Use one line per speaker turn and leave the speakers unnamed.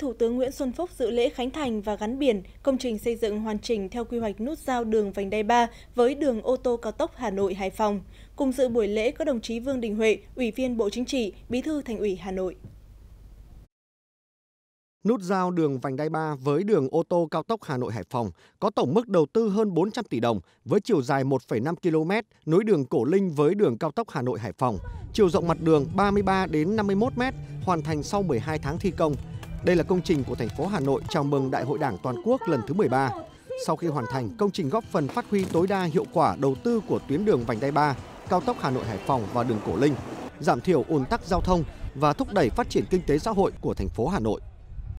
Thủ tướng Nguyễn Xuân Phúc dự lễ khánh thành và gắn biển công trình xây dựng hoàn chỉnh theo quy hoạch nút giao đường vành đai 3 với đường ô tô cao tốc Hà Nội Hải Phòng. Cùng dự buổi lễ có đồng chí Vương Đình Huệ, Ủy viên Bộ Chính trị, Bí thư Thành ủy Hà Nội.
Nút giao đường vành đai 3 với đường ô tô cao tốc Hà Nội Hải Phòng có tổng mức đầu tư hơn 400 tỷ đồng với chiều dài 1,5 km nối đường Cổ Linh với đường cao tốc Hà Nội Hải Phòng, chiều rộng mặt đường 33 đến 51 m, hoàn thành sau 12 tháng thi công. Đây là công trình của thành phố Hà Nội chào mừng Đại hội Đảng toàn quốc lần thứ 13. Sau khi hoàn thành, công trình góp phần phát huy tối đa hiệu quả đầu tư của tuyến đường vành đai 3, cao tốc Hà Nội Hải Phòng và đường Cổ Linh, giảm thiểu ùn tắc giao thông và thúc đẩy phát triển kinh tế xã hội của thành phố Hà Nội.